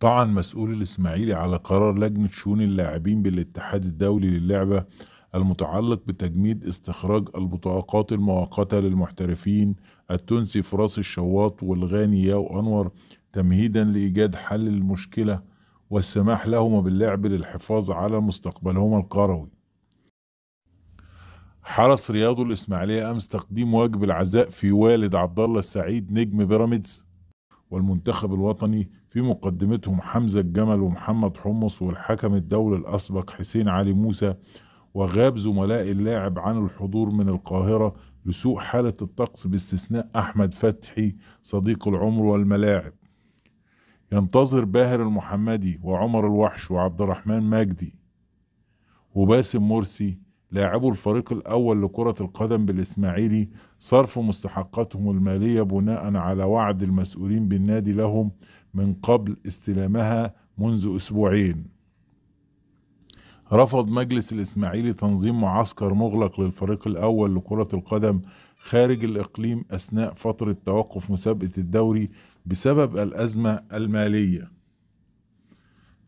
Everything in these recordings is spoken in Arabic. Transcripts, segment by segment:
طعن مسؤول الإسماعيلي على قرار لجنة شؤون اللاعبين بالاتحاد الدولي للعبة المتعلق بتجميد استخراج البطاقات المؤقتة للمحترفين التونسي فراس الشواط والغاني ياو أنور تمهيدا لإيجاد حل المشكلة والسماح لهما باللعب للحفاظ على مستقبلهما القروي حرص رياض الإسماعيلية أمس تقديم واجب العزاء في والد عبد الله السعيد نجم بيراميدز والمنتخب الوطني في مقدمتهم حمزة الجمل ومحمد حمص والحكم الدولي الأسبق حسين علي موسى وغاب زملاء اللاعب عن الحضور من القاهرة لسوء حالة الطقس باستثناء أحمد فتحي صديق العمر والملاعب ينتظر باهر المحمدي وعمر الوحش وعبد الرحمن مجدي وباسم مرسي لاعبو الفريق الأول لكرة القدم بالإسماعيلي صرف مستحقاتهم المالية بناء على وعد المسؤولين بالنادي لهم من قبل استلامها منذ أسبوعين رفض مجلس الإسماعيلي تنظيم معسكر مغلق للفريق الأول لكرة القدم خارج الإقليم أثناء فترة توقف مسابقة الدوري بسبب الأزمة المالية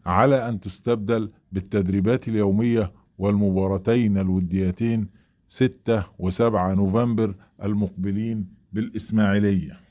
على أن تستبدل بالتدريبات اليومية والمباراتين الوديتين 6 و7 نوفمبر المقبلين بالإسماعيلية